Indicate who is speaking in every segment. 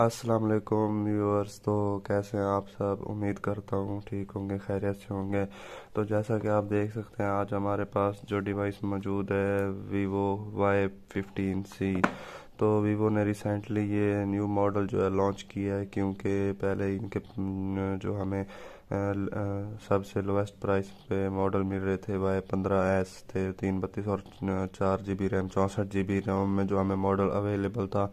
Speaker 1: अस्सलाम वालेकुम व्यूअर्स तो कैसे हैं आप सब उम्मीद करता हूँ ठीक होंगे खैरियत से होंगे तो जैसा कि आप देख सकते हैं आज हमारे पास जो डिवाइस मौजूद है वीवो वाई फिफ्टीन सी तो वीवो ने रिसेंटली ये न्यू मॉडल जो है लॉन्च किया है क्योंकि पहले इनके जो हमें सबसे लोएस्ट प्राइस पे मॉडल मिल रहे थे वाई पंद्रह एस थे तीन बत्तीस और चार जी बी रैम चौंसठ जी बी रैम में जो हमें मॉडल अवेलेबल था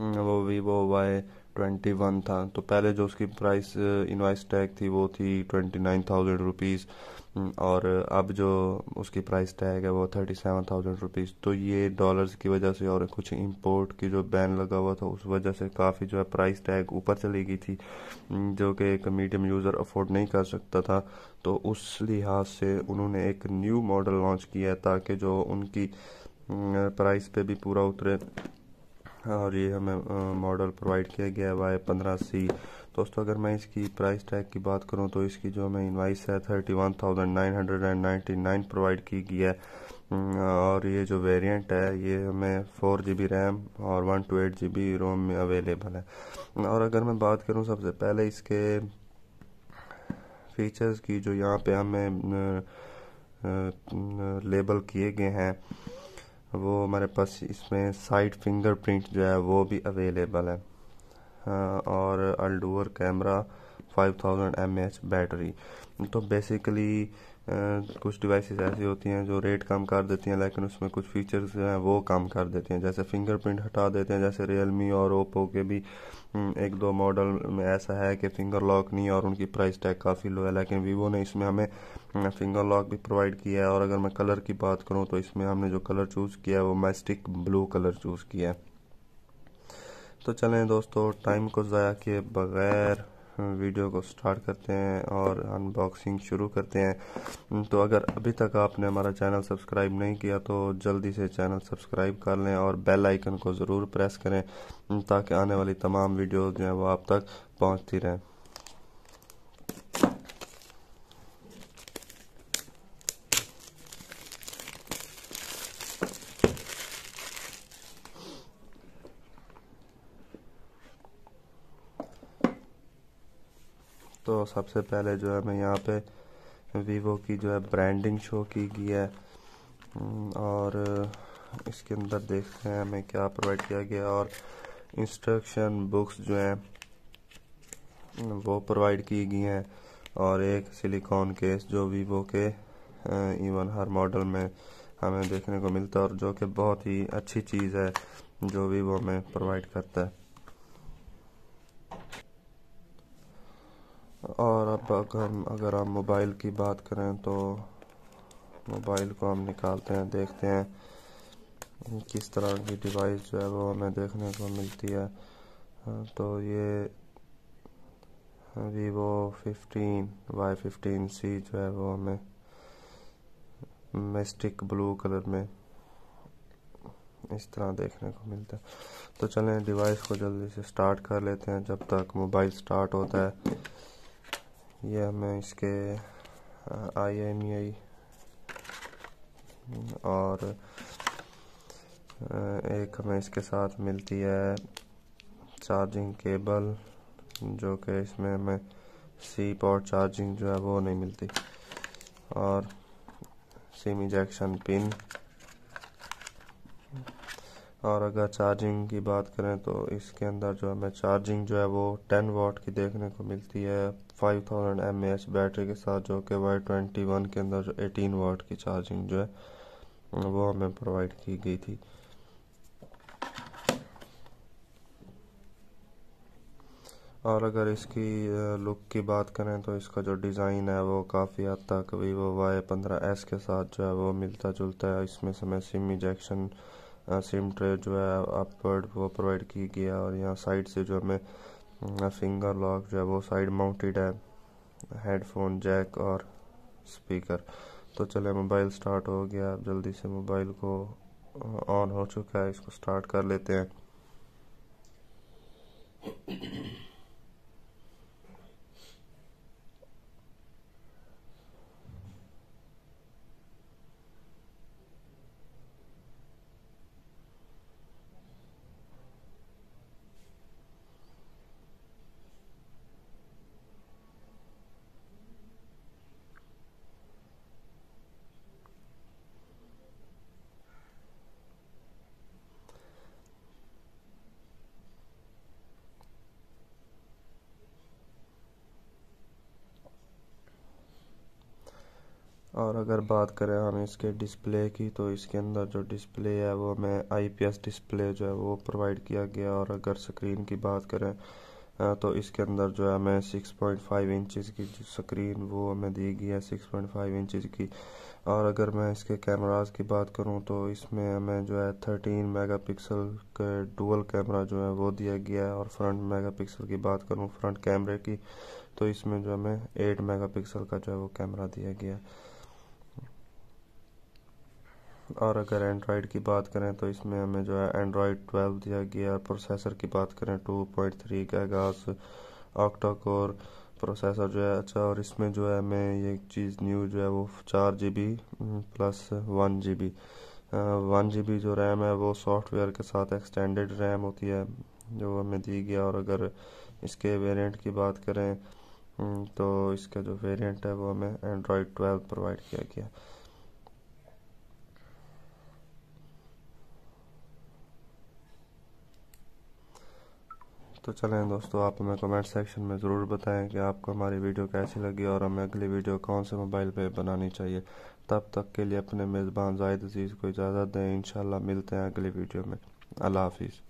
Speaker 1: वो वीवो वाई ट्वेंटी वन था तो पहले जो उसकी प्राइस इनवाइस टैग थी वो थी ट्वेंटी नाइन थाउजेंड रुपीज़ और अब जो उसकी प्राइस टैग है वो थर्टी सेवन थाउजेंड रुपीज़ तो ये डॉलर्स की वजह से और कुछ इंपोर्ट की जो बैन लगा हुआ था उस वजह से काफ़ी जो है प्राइस टैग ऊपर चली गई थी hmm, जो कि एक मीडियम यूज़र अफोर्ड नहीं कर सकता था तो उस लिहाज से उन्होंने एक न्यू मॉडल लॉन्च किया ताकि जो उनकी प्राइस hmm, पे भी पूरा उतरे और ये हमें मॉडल प्रोवाइड किया गया है वाई पंद्रह सी दोस्तों अगर मैं इसकी प्राइस टैग की बात करूं तो इसकी जो हमें इन्वाइस है thirty one thousand nine hundred and ninety nine provide की गई है और ये जो वेरिएंट है ये हमें फोर जी बी रैम और one two eight G B ROM में अवेलेबल है और अगर मैं बात करूँ सबसे पहले इसके फीचर्स की जो यहाँ पे हमें लेबल किए गए हैं वो हमारे पास इसमें साइड फिंगरप्रिंट जो है वो भी अवेलेबल है हाँ, और अल्डोर कैमरा 5000 एम बैटरी तो बेसिकली कुछ डिवाइसेस ऐसी होती हैं जो रेट कम कर देती हैं लेकिन उसमें कुछ फीचर्स हैं वो काम कर देती हैं जैसे फिंगरप्रिंट हटा देते हैं जैसे रियलमी और ओप्पो के भी हम्म, एक दो मॉडल में ऐसा है कि फिंगर लॉक नहीं और उनकी प्राइस टैग काफ़ी लो है लेकिन वीवो ने इसमें हमें फिंगर हम्म, लॉक भी प्रोवाइड किया है और अगर मैं कलर की बात करूँ तो इसमें हमने जो कलर चूज़ किया है वो मैस्टिक ब्लू कलर चूज़ किया है तो चलें दोस्तों टाइम को ज़ाया किए बगैर वीडियो को स्टार्ट करते हैं और अनबॉक्सिंग शुरू करते हैं तो अगर अभी तक आपने हमारा चैनल सब्सक्राइब नहीं किया तो जल्दी से चैनल सब्सक्राइब कर लें और बेल आइकन को ज़रूर प्रेस करें ताकि आने वाली तमाम वीडियो जो हैं वो आप तक पहुँचती रहें दोस्तों सबसे पहले जो है मैं यहाँ पे वीवो की जो है ब्रांडिंग शो की गई है हम्म, और इसके अंदर देखते हैं हमें क्या प्रोवाइड किया गया और इंस्ट्रक्शन बुक्स जो हैं वो प्रोवाइड की गई हैं और एक सिलिकॉन केस जो वीवो के इवन e हर मॉडल में हमें देखने को मिलता है और जो कि बहुत ही अच्छी चीज़ है जो वीवो में प्रोवाइड करता है और अब अगर हम अगर हम मोबाइल की बात करें तो मोबाइल को हम निकालते हैं देखते हैं किस तरह की डिवाइस जो है वो हमें देखने को मिलती है हाँ, तो ये Vivo fifteen Y fifteen C जो है वो हमें मेस्टिक ब्लू कलर में इस तरह देखने को मिलता है तो चलें डिवाइस को जल्दी से स्टार्ट कर लेते हैं जब तक मोबाइल स्टार्ट होता है यह मैं इसके आई एम आई और एक हमें इसके साथ मिलती है चार्जिंग केबल जो कि इसमें हमें सी और चार्जिंग जो है वो नहीं मिलती और सिम इंजेक्शन पिन और अगर चार्जिंग की बात करें तो इसके अंदर जो हमें चार्जिंग जो है वो 10 वाट की देखने को मिलती है 5000 एम बैटरी के साथ जो कि वाई ट्वेंटी वन के अंदर एटीन वाट की चार्जिंग जो है वो हमें प्रोवाइड की गई थी और अगर इसकी लुक की बात करें तो इसका जो डिज़ाइन है वो काफ़ी हद तक वो वाई पंद्रह एस के साथ जो है वो मिलता जुलता है इसमें समय सिम इजेक्शन सिम ट्रे जो है अपवर्ड वो प्रोवाइड की गया और यहाँ साइड से जो हमें फिंगर हम्म, लॉक जो है वो साइड माउंटेड है हेडफोन जैक और स्पीकर तो चले मोबाइल स्टार्ट हो गया अब जल्दी से मोबाइल को ऑन uh, हो चुका है इसको स्टार्ट कर लेते हैं और अगर बात करें हम इसके डिस्प्ले की तो इसके अंदर जो डिस्प्ले है वो हमें आईपीएस डिस्प्ले जो है वो प्रोवाइड किया गया और अगर स्क्रीन की बात करें तो इसके अंदर जो है हमें 6.5 इंचज़ की जो स्क्रीन वो हमें दी गई है 6.5 इंचज़ की और अगर मैं इसके कैमराज की बात करूं तो इसमें हमें जो है 13 मेगापिक्सल के डुअल कैमरा जो है वो दिया गया है और फ्रंट मेगापिक्सल की बात करूं फ्रंट कैमरे की तो इसमें जो हमें 8 मेगापिक्सल का जो है वो कैमरा दिया गया है और अगर एंड्रॉयड की बात करें तो इसमें हमें जो है एंड्रॉयड 12 दिया गया प्रोसेसर की बात करें 2.3 पॉइंट थ्री गैगास ऑक्टा कोर प्रोसेसर जो है अच्छा और इसमें जो है हमें ये चीज़ न्यू जो है वो चार G B plus one G B one G B जो रैम है वो सॉफ्टवेयर के साथ एक्सटेंडेड रैम होती है जो हमें दी गया और अगर इसके वेरियंट की बात करें हम्म, तो इसका जो वेरियंट है वो हमें एंड्रॉयड ट्वेल्व प्रोवाइड किया गया तो चलें दोस्तों आप हमें कमेंट सेक्शन में ज़रूर बताएं कि आपको हमारी वीडियो कैसी लगी और हमें अगली वीडियो कौन से मोबाइल पे बनानी चाहिए तब तक के लिए अपने मेज़बान जाहिद अजीज़ को इजाज़त दें इन मिलते हैं अगली वीडियो में अल्लाह हाफिज़